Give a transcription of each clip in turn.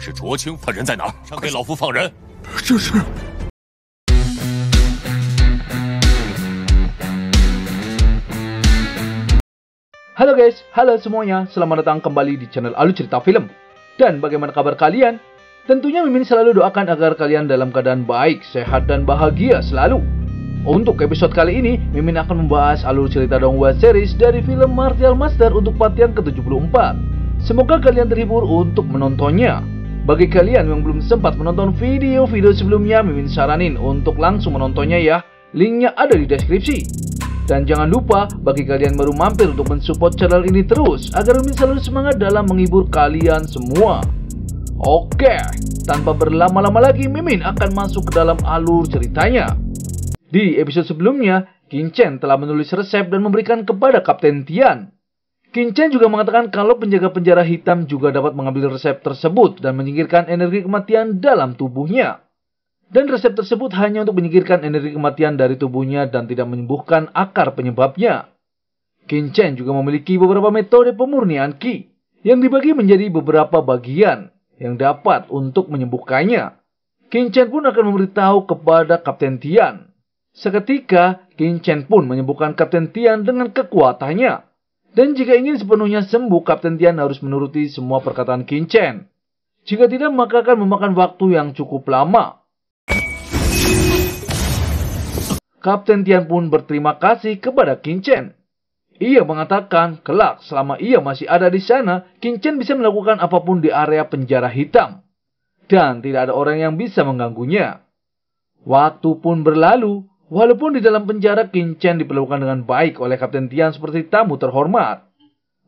Halo guys, halo semuanya. Selamat datang kembali di channel Alu Cerita Film. Dan bagaimana kabar kalian? Tentunya Mimin selalu doakan agar kalian dalam keadaan baik, sehat, dan bahagia selalu. Untuk episode kali ini, Mimin akan membahas alur cerita dongeng series dari film Martial Master untuk part yang ke-74. Semoga kalian terhibur untuk menontonnya. Bagi kalian yang belum sempat menonton video-video sebelumnya, Mimin saranin untuk langsung menontonnya ya. Linknya ada di deskripsi. Dan jangan lupa bagi kalian baru mampir untuk mensupport channel ini terus agar Mimin selalu semangat dalam menghibur kalian semua. Oke, tanpa berlama-lama lagi Mimin akan masuk ke dalam alur ceritanya. Di episode sebelumnya, Kincen telah menulis resep dan memberikan kepada Kapten Tian. Kinchen juga mengatakan kalau penjaga penjara hitam juga dapat mengambil resep tersebut dan menyingkirkan energi kematian dalam tubuhnya. Dan resep tersebut hanya untuk menyingkirkan energi kematian dari tubuhnya dan tidak menyembuhkan akar penyebabnya. Kinchen juga memiliki beberapa metode pemurnian Ki yang dibagi menjadi beberapa bagian yang dapat untuk menyembuhkannya. Kinchen pun akan memberitahu kepada Kapten Tian. Seketika, Kinchen pun menyembuhkan Kapten Tian dengan kekuatannya. Dan jika ingin sepenuhnya sembuh, Kapten Tian harus menuruti semua perkataan Kincen. Jika tidak, maka akan memakan waktu yang cukup lama. Kapten Tian pun berterima kasih kepada Kincen. Ia mengatakan, kelak selama ia masih ada di sana, Kincen bisa melakukan apapun di area penjara hitam. Dan tidak ada orang yang bisa mengganggunya. Waktu pun berlalu, Walaupun di dalam penjara, Chen diperlakukan dengan baik oleh Kapten Tian seperti tamu terhormat.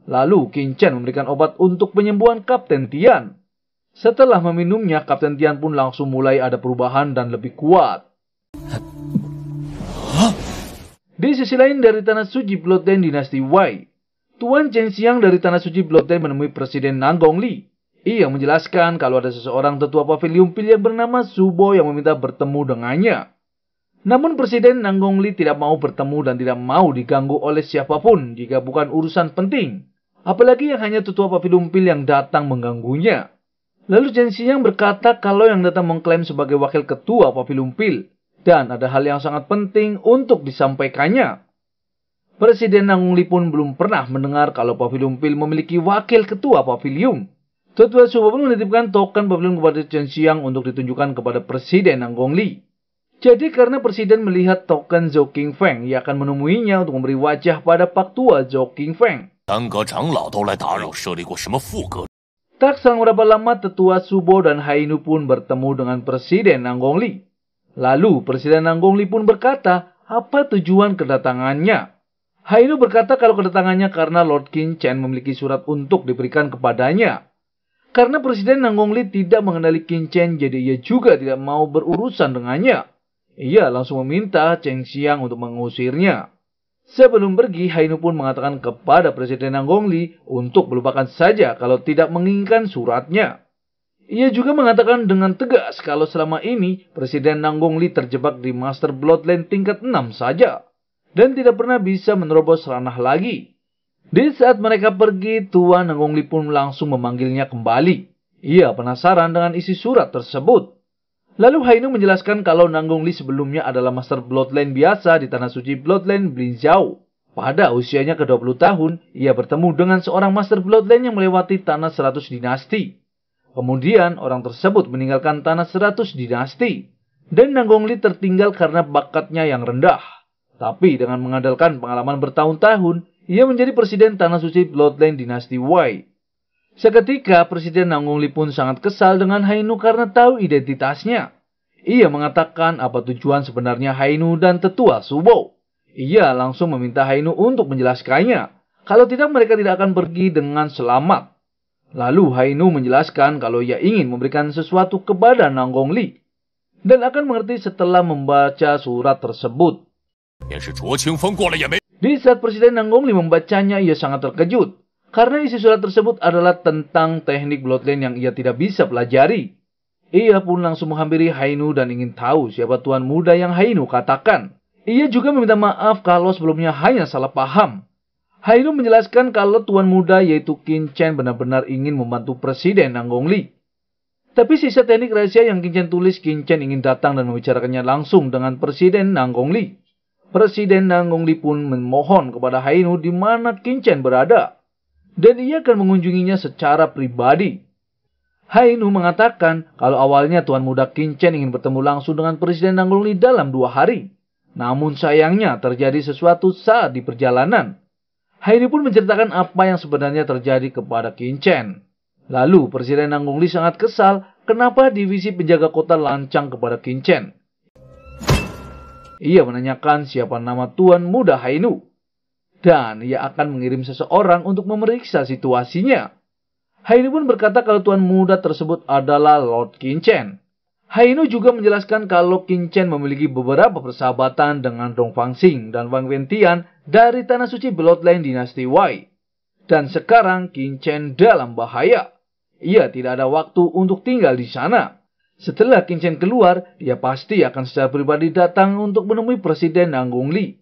Lalu Chen memberikan obat untuk penyembuhan Kapten Tian. Setelah meminumnya, Kapten Tian pun langsung mulai ada perubahan dan lebih kuat. Di sisi lain dari Tanah Suci Bloodline Dinasti Wei, Tuan Chen Xiang dari Tanah Suci Bloodline menemui Presiden Nanggong Li. Ia menjelaskan kalau ada seseorang tetua pavilion pilihan bernama Subo yang meminta bertemu dengannya. Namun Presiden Nanggong Li tidak mau bertemu dan tidak mau diganggu oleh siapapun jika bukan urusan penting. Apalagi yang hanya tetua Papilumpil yang datang mengganggunya. Lalu Chen Xiang berkata kalau yang datang mengklaim sebagai wakil ketua Papilumpil dan ada hal yang sangat penting untuk disampaikannya. Presiden Nanggong Li pun belum pernah mendengar kalau Papilumpil memiliki wakil ketua Papilium. Tetua Suba pun menitipkan token Papilium kepada Chen Xiang untuk ditunjukkan kepada Presiden Nanggong Li. Jadi karena presiden melihat token Zhou Feng, ia akan menemuinya untuk memberi wajah pada Pak paktua Zhou Feng. Tak sang berapa lama tetua Subo dan Hainu pun bertemu dengan Presiden Nanggong Li. Lalu Presiden Nanggong Li pun berkata apa tujuan kedatangannya. Hainu berkata kalau kedatangannya karena Lord Qin Chen memiliki surat untuk diberikan kepadanya. Karena Presiden Nanggong Li tidak mengenali Qin Chen jadi ia juga tidak mau berurusan dengannya. Ia langsung meminta Cheng Xiang untuk mengusirnya. Sebelum pergi, Hainu pun mengatakan kepada Presiden Anggongli untuk melupakan saja kalau tidak menginginkan suratnya. Ia juga mengatakan dengan tegas kalau selama ini Presiden Nanggongli terjebak di Master Bloodline tingkat 6 saja dan tidak pernah bisa menerobos ranah lagi. Di saat mereka pergi, Tuan Nanggongli pun langsung memanggilnya kembali. Ia penasaran dengan isi surat tersebut. Lalu Hainu menjelaskan kalau Nanggung Li sebelumnya adalah master bloodline biasa di Tanah Suci Bloodline Blinzhao. Pada usianya ke-20 tahun, ia bertemu dengan seorang master bloodline yang melewati Tanah 100 Dinasti. Kemudian, orang tersebut meninggalkan Tanah 100 Dinasti. Dan Nanggung Li tertinggal karena bakatnya yang rendah. Tapi dengan mengandalkan pengalaman bertahun-tahun, ia menjadi presiden Tanah Suci Bloodline Dinasti Wei. Seketika Presiden Li pun sangat kesal dengan Hainu karena tahu identitasnya. Ia mengatakan apa tujuan sebenarnya Hainu dan tetua Subo. Ia langsung meminta Hainu untuk menjelaskannya. Kalau tidak mereka tidak akan pergi dengan selamat. Lalu Hainu menjelaskan kalau ia ingin memberikan sesuatu kepada Li dan akan mengerti setelah membaca surat tersebut. Ya, Di saat Presiden Li membacanya, ia sangat terkejut. Karena isi surat tersebut adalah tentang teknik bloodline yang ia tidak bisa pelajari. Ia pun langsung menghampiri Hainu dan ingin tahu siapa tuan muda yang Hainu katakan. Ia juga meminta maaf kalau sebelumnya hanya salah paham. Hainu menjelaskan kalau tuan muda yaitu Qin Chen benar-benar ingin membantu Presiden Nanggong Li, Tapi sisa teknik rahasia yang Qin Chen tulis, Qin Chen ingin datang dan membicarakannya langsung dengan Presiden Nanggong Li. Presiden Nanggong Li pun memohon kepada Hainu di mana Qin Chen berada dan ia akan mengunjunginya secara pribadi. Hainu mengatakan kalau awalnya Tuan Muda Kinchen ingin bertemu langsung dengan Presiden Nangluli dalam dua hari. Namun sayangnya terjadi sesuatu saat di perjalanan. Hainu pun menceritakan apa yang sebenarnya terjadi kepada Kinchen. Lalu Presiden Nangluli sangat kesal kenapa divisi penjaga kota lancang kepada Kinchen. Ia menanyakan siapa nama Tuan Muda Hainu dan ia akan mengirim seseorang untuk memeriksa situasinya. Hainu pun berkata kalau tuan muda tersebut adalah Lord Kinchen. Hainu juga menjelaskan kalau Kinchen memiliki beberapa persahabatan dengan Dongfang Sing dan Wang Wentian dari tanah suci Bloodline Dinasti Wei. Dan sekarang Kinchen dalam bahaya. Ia tidak ada waktu untuk tinggal di sana. Setelah Kinchen keluar, dia pasti akan secara pribadi datang untuk menemui Presiden Nanggung Lee.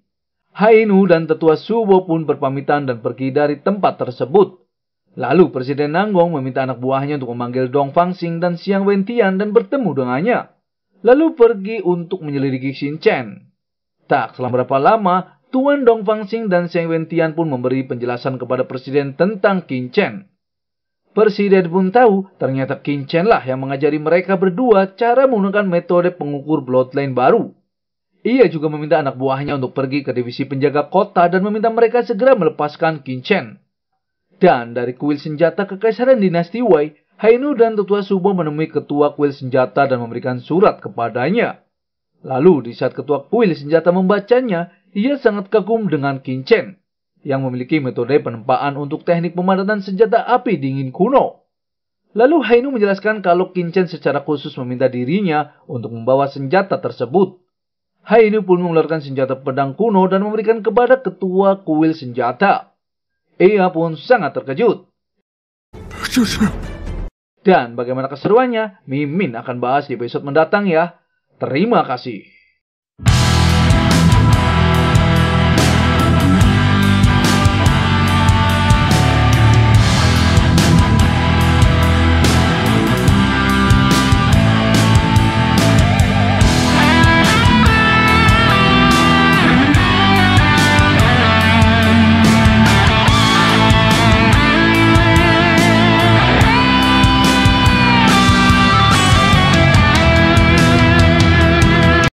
Hainu dan tetua Subo pun berpamitan dan pergi dari tempat tersebut. Lalu Presiden Nanggong meminta anak buahnya untuk memanggil Dong Xing dan Siang Wentian dan bertemu dengannya. Lalu pergi untuk menyelidiki Xin Chen. Tak selama berapa lama, Tuan Dong Xing dan Siang Wentian pun memberi penjelasan kepada Presiden tentang Qin Chen. Presiden pun tahu ternyata Qin Chen lah yang mengajari mereka berdua cara menggunakan metode pengukur bloodline baru. Ia juga meminta anak buahnya untuk pergi ke divisi penjaga kota dan meminta mereka segera melepaskan Kinchen. Dan dari kuil senjata kekaisaran dinasti Wei, Hainu dan tetua Subo menemui ketua kuil senjata dan memberikan surat kepadanya. Lalu di saat ketua kuil senjata membacanya, ia sangat kagum dengan Kinchen, yang memiliki metode penempaan untuk teknik pemadatan senjata api dingin kuno. Lalu Hainu menjelaskan kalau Kinchen secara khusus meminta dirinya untuk membawa senjata tersebut Hai ini pun mengeluarkan senjata pedang kuno dan memberikan kepada ketua kuil senjata. Ia pun sangat terkejut. Dan bagaimana keseruannya, Mimin akan bahas di episode mendatang ya. Terima kasih.